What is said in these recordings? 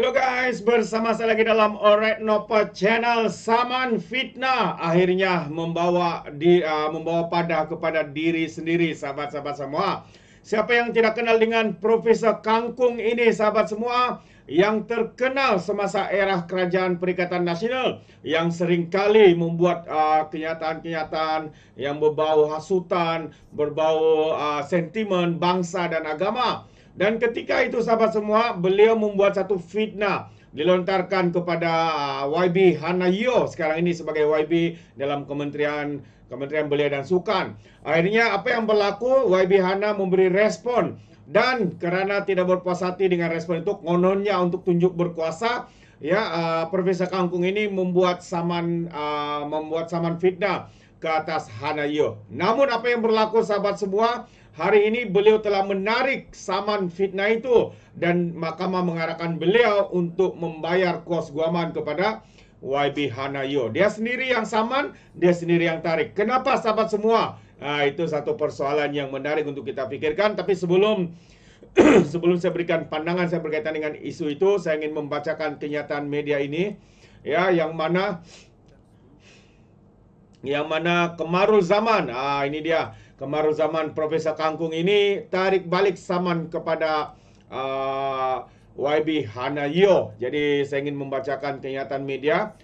Hello guys, bersama saya lagi dalam Orek Nopo Channel Saman Fitnah akhirnya membawa di uh, membawa pada kepada diri sendiri sahabat-sahabat semua. Siapa yang tidak kenal dengan Profesor Kangkung ini sahabat semua yang terkenal semasa era Kerajaan Perikatan Nasional yang sering kali membuat uh, kenyataan-kenyataan yang berbau hasutan, berbau uh, sentimen bangsa dan agama. Dan ketika itu sahabat semua, beliau membuat satu fitnah dilontarkan kepada uh, YB Hanayo sekarang ini sebagai YB dalam Kementerian Kementerian Belia dan Sukan. Akhirnya apa yang berlaku? YB Hana memberi respon dan kerana tidak berpuas hati dengan respon itu kononnya untuk tunjuk berkuasa ya uh, Profesor Kangkung ini membuat saman uh, membuat saman fitnah ke atas Hanayo. Namun apa yang berlaku sahabat semua? Hari ini beliau telah menarik saman fitnah itu dan mahkamah mengarahkan beliau untuk membayar kos guaman kepada YB Hanayo. Dia sendiri yang saman, dia sendiri yang tarik. Kenapa sahabat semua? Nah, itu satu persoalan yang menarik untuk kita fikirkan. Tapi sebelum sebelum saya berikan pandangan saya berkaitan dengan isu itu, saya ingin membacakan kenyataan media ini. Ya, yang mana yang mana Kemarul Zaman. Ah, ini dia kemarau zaman Profesor Kangkung ini tarik balik saman kepada uh, YB Hanayo. Jadi saya ingin membacakan kenyataan media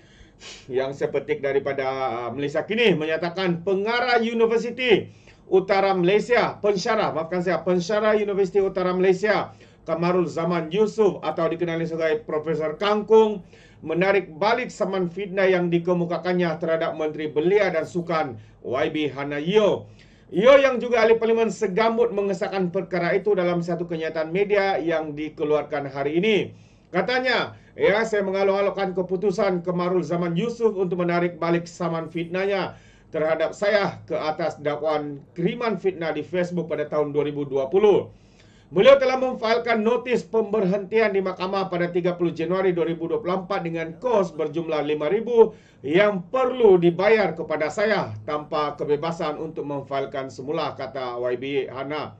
yang saya petik daripada uh, Malaysia kini menyatakan pengarah Universiti Utara Malaysia, pensyarah, maafkan saya, pensyarah Universiti Utara Malaysia, Kamarul Zaman Yusuf atau dikenali sebagai Profesor Kangkung menarik balik saman fitnah yang dikemukakannya terhadap Menteri Belia dan Sukan YB Hanayo. Ia yang juga ahli parlimen segambut mengesahkan perkara itu dalam satu kenyataan media yang dikeluarkan hari ini. Katanya, ya saya mengalu-alukan keputusan Kemarul Zaman Yusuf untuk menarik balik saman fitnanya terhadap saya ke atas dakwaan kiriman fitnah di Facebook pada tahun 2020. Beliau telah memfailkan notis pemberhentian di mahkamah pada 30 Januari 2024 dengan kos berjumlah RM5,000 yang perlu dibayar kepada saya tanpa kebebasan untuk memfailkan semula, kata YB Hana.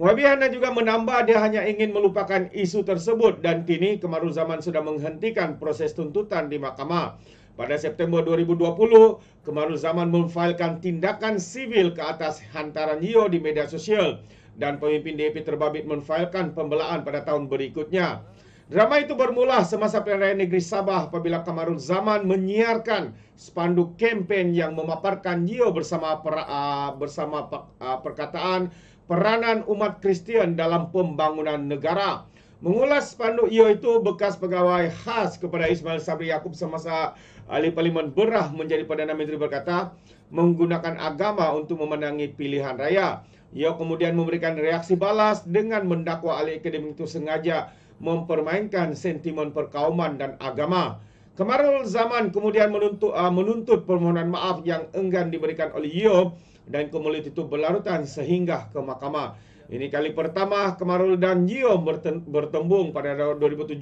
YB Hana juga menambah dia hanya ingin melupakan isu tersebut dan kini Kemaru Zaman sudah menghentikan proses tuntutan di mahkamah. Pada September 2020, Kemaru Zaman memfailkan tindakan sivil ke atas hantaran Yeo di media sosial dan pemimpin DAP terbabit menfailkan pembelaan pada tahun berikutnya. Drama itu bermula semasa pilihan negeri Sabah apabila Kamarul Zaman menyiarkan spanduk kempen yang memaparkan Yeo bersama per, uh, bersama per, uh, perkataan peranan umat Kristian dalam pembangunan negara. Mengulas spanduk Yeo itu bekas pegawai khas kepada Ismail Sabri Yaakob semasa ahli parlimen berah menjadi Perdana Menteri berkata menggunakan agama untuk memenangi pilihan raya. Ia kemudian memberikan reaksi balas dengan mendakwa ahli akademik itu sengaja mempermainkan sentimen perkauman dan agama. Kemarul Zaman kemudian menuntut, uh, menuntut permohonan maaf yang enggan diberikan oleh Yeo dan kemulit itu berlarutan sehingga ke mahkamah. Ini kali pertama Kemarul dan Yeo bertembung pada 2017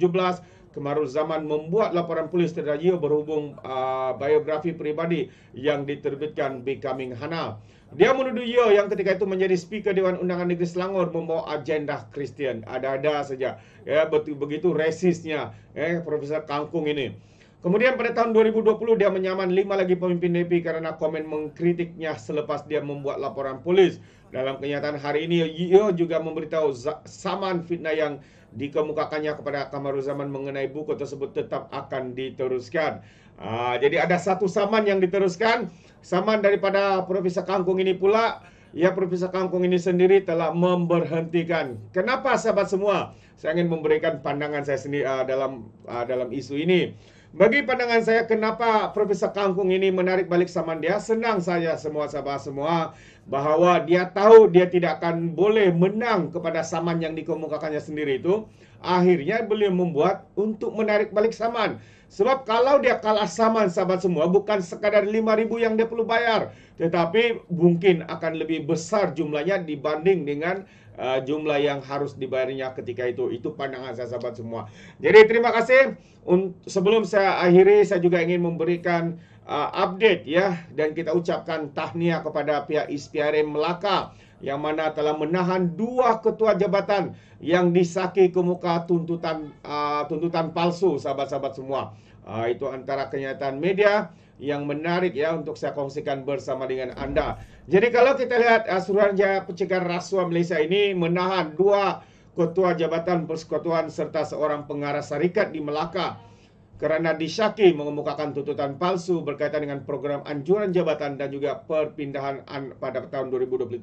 kemarau zaman membuat laporan polis terdaya berhubung uh, biografi peribadi yang diterbitkan Becoming Hana. Dia menuduh ia yang ketika itu menjadi speaker Dewan Undangan Negeri Selangor membawa agenda Kristian. Ada-ada saja. Ya, betul begitu resisnya eh, Profesor Kangkung ini. Kemudian pada tahun 2020 dia menyaman lima lagi pemimpin DP kerana komen mengkritiknya selepas dia membuat laporan polis. Dalam kenyataan hari ini, ia juga memberitahu saman fitnah yang dikemukakannya kepada Kamaruzaman mengenai buku tersebut tetap akan diteruskan. Uh, jadi ada satu saman yang diteruskan, saman daripada Profesor Kangkung ini pula. Ya Profesor Kangkung ini sendiri telah memberhentikan. Kenapa sahabat semua? Saya ingin memberikan pandangan saya sendiri uh, dalam uh, dalam isu ini. Bagi pandangan saya kenapa Profesor Kangkung ini menarik balik saman dia Senang saja semua sahabat semua Bahawa dia tahu dia tidak akan boleh menang kepada saman yang dikemukakannya sendiri itu Akhirnya beliau membuat untuk menarik balik saman Sebab kalau dia kalah saman sahabat semua Bukan sekadar ribu yang dia perlu bayar Tetapi mungkin akan lebih besar jumlahnya dibanding dengan uh, jumlah yang harus dibayarnya ketika itu. Itu pandangan saya sahabat semua. Jadi terima kasih. Un- sebelum saya akhiri, saya juga ingin memberikan uh, update ya dan kita ucapkan tahniah kepada pihak ISPRM Melaka yang mana telah menahan dua ketua jabatan yang disaki ke muka tuntutan uh, tuntutan palsu sahabat-sahabat semua. Uh, itu antara kenyataan media yang menarik ya untuk saya kongsikan bersama dengan anda. Jadi kalau kita lihat eh, Suruhanjaya Pencegahan Rasuah Malaysia ini menahan dua ketua jabatan persekutuan serta seorang pengarah syarikat di Melaka kerana disyaki mengemukakan tuntutan palsu berkaitan dengan program anjuran jabatan dan juga perpindahan pada tahun 2023.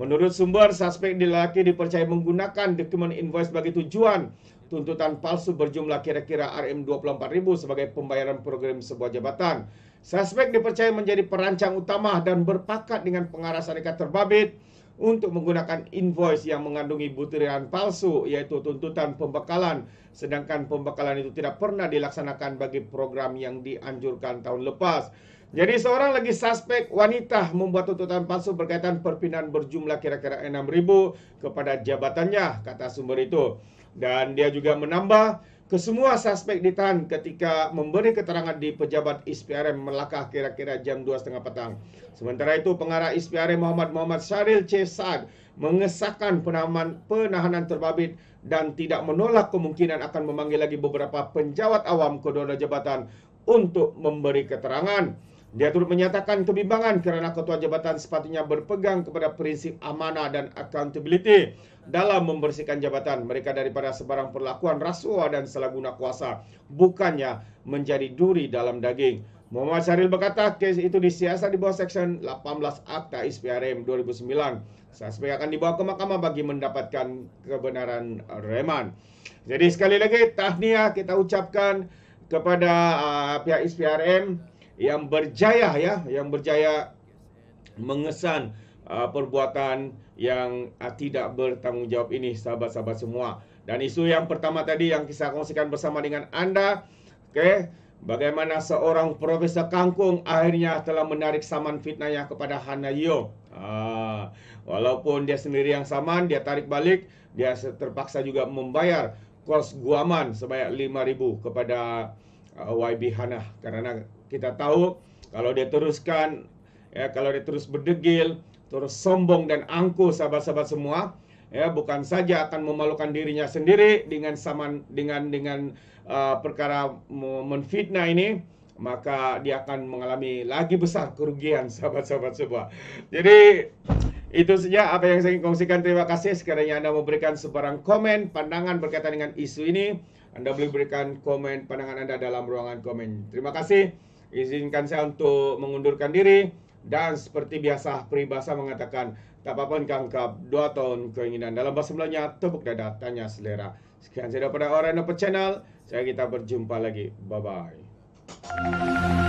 Menurut sumber, suspek lelaki dipercayai menggunakan dokumen invoice bagi tujuan tuntutan palsu berjumlah kira-kira RM24,000 sebagai pembayaran program sebuah jabatan. Suspek dipercaya menjadi perancang utama dan berpakat dengan pengarah syarikat terbabit untuk menggunakan invoice yang mengandungi butiran palsu iaitu tuntutan pembekalan sedangkan pembekalan itu tidak pernah dilaksanakan bagi program yang dianjurkan tahun lepas. Jadi seorang lagi suspek wanita membuat tuntutan palsu berkaitan perpindahan berjumlah kira-kira 6000 kepada jabatannya kata sumber itu dan dia juga menambah kesemua suspek ditahan ketika memberi keterangan di pejabat SPRM Melaka kira-kira jam 2.30 petang. Sementara itu, pengarah SPRM Muhammad Muhammad Syaril C. Saad mengesahkan penahanan, penahanan terbabit dan tidak menolak kemungkinan akan memanggil lagi beberapa penjawat awam kedua dona jabatan untuk memberi keterangan. Dia turut menyatakan kebimbangan kerana ketua jabatan sepatutnya berpegang kepada prinsip amanah dan accountability dalam membersihkan jabatan mereka daripada sebarang perlakuan rasuah dan selaguna kuasa, bukannya menjadi duri dalam daging. Muhammad Syaril berkata kes itu disiasat di bawah Seksyen 18 Akta SPRM 2009. Saya Suspek akan dibawa ke mahkamah bagi mendapatkan kebenaran reman. Jadi sekali lagi tahniah kita ucapkan kepada uh, pihak SPRM yang berjaya ya yang berjaya mengesan uh, perbuatan yang uh, tidak bertanggungjawab ini sahabat-sahabat semua dan isu yang pertama tadi yang kita kongsikan bersama dengan anda okay? bagaimana seorang profesor kangkung akhirnya telah menarik saman fitnahnya kepada Hana Yo uh, ah, walaupun dia sendiri yang saman dia tarik balik dia terpaksa juga membayar kos guaman sebanyak ribu kepada uh, YB Hanah kerana kita tahu kalau dia teruskan ya kalau dia terus berdegil, terus sombong dan angkuh sahabat-sahabat semua, ya bukan saja akan memalukan dirinya sendiri dengan saman dengan dengan uh, perkara menfitnah ini, maka dia akan mengalami lagi besar kerugian sahabat-sahabat semua. Jadi itu saja apa yang saya ingin kongsikan. Terima kasih sekiranya Anda memberikan sebarang komen, pandangan berkaitan dengan isu ini. Anda boleh berikan komen pandangan anda dalam ruangan komen. Terima kasih. Izinkan saya untuk mengundurkan diri. Dan seperti biasa, peribahasa mengatakan, tak apa pun kangkap dua tahun keinginan. Dalam bahasa Melayunya, tepuk dada, tanya selera. Sekian saya daripada Orang Channel. Saya kita berjumpa lagi. Bye-bye.